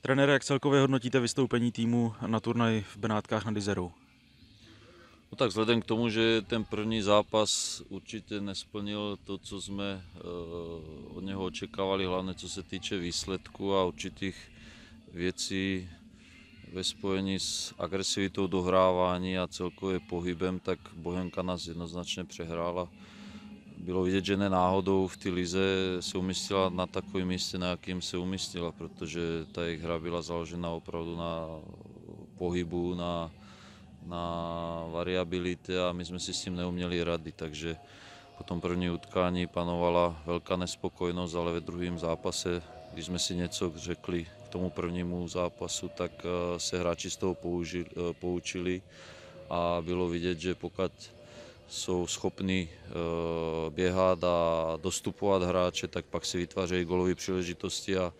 Trenére, jak celkově hodnotíte vystoupení týmu na turnaj v Benátkách na Dizeru? No tak vzhledem k tomu, že ten první zápas určitě nesplnil to, co jsme eh, od něho očekávali, hlavně co se týče výsledku a určitých věcí ve spojení s agresivitou dohrávání a celkově pohybem, tak Bohemka nás jednoznačně přehrála bylo vidět, že ne náhodou v té lize se umístila na takovém místě, na jakém se umístila, protože ta jejich hra byla založena opravdu na pohybu, na, na variabilitě a my jsme si s tím neuměli rady, takže po tom první utkání panovala velká nespokojenost, ale ve druhém zápase, když jsme si něco řekli k tomu prvnímu zápasu, tak eh, se hráči z toho použili, eh, poučili a bylo vidět, že pokud jsou schopni eh, běhat a dostupovat hráče, tak pak si vytvářejí golové příležitosti a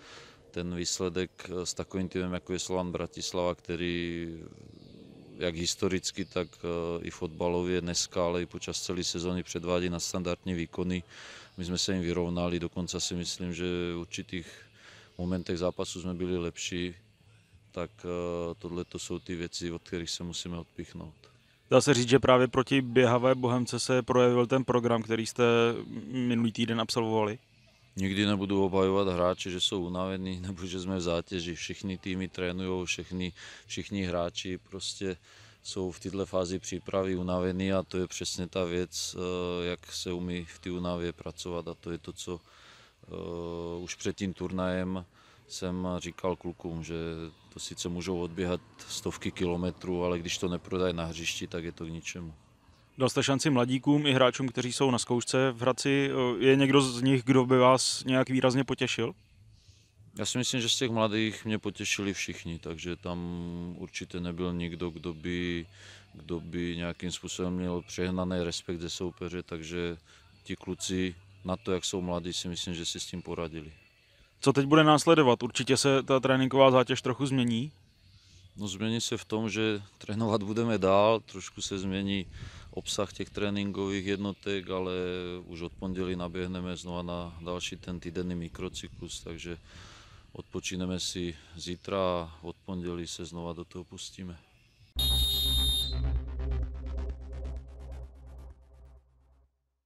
ten výsledek eh, s takovým týmem, jako je Slovan Bratislava, který jak historicky, tak eh, i fotbalově dneska, ale i počas celé sezóny předvádí standardní výkony. My jsme se jim vyrovnali, dokonce si myslím, že v určitých momentech zápasu jsme byli lepší, tak tohle to jsou ty věci, od kterých se musíme odpíchnout. Dá se říct, že právě proti běhavé Bohemce se projevil ten program, který jste minulý týden absolvovali? Nikdy nebudu obhajovat hráče, že jsou unavení nebo že jsme v zátěži. Všichni týmy trénují, všichni, všichni hráči prostě jsou v této fázi přípravy unavení a to je přesně ta věc, eh, jak se umí v té unavě pracovat a to je to, co eh, už před tím turnajem jsem říkal klukům, že to sice můžou odběhat stovky kilometrů, ale když to neprodají na hřišti, tak je to k ničemu. Dal jste šanci mladíkům i hráčům, kteří jsou na zkoušce v Hradci. Je někdo z nich, kdo by vás nějak výrazně potěšil? Já si myslím, že z těch mladých mě potěšili všichni, takže tam určitě nebyl nikdo, kdo by, kdo by nějakým způsobem měl přehnaný respekt ze soupeře, takže ti kluci na to, jak jsou mladí, si myslím, že si s tím poradili. Co teď bude následovat? Určitě se ta tréninková zátěž trochu změní? No změní se v tom, že trénovat budeme dál, trošku se změní obsah těch tréninkových jednotek, ale už od pondělí naběhneme znova na další ten týdenný mikrocyklus, takže odpočíneme si zítra a od pondělí se znova do toho pustíme.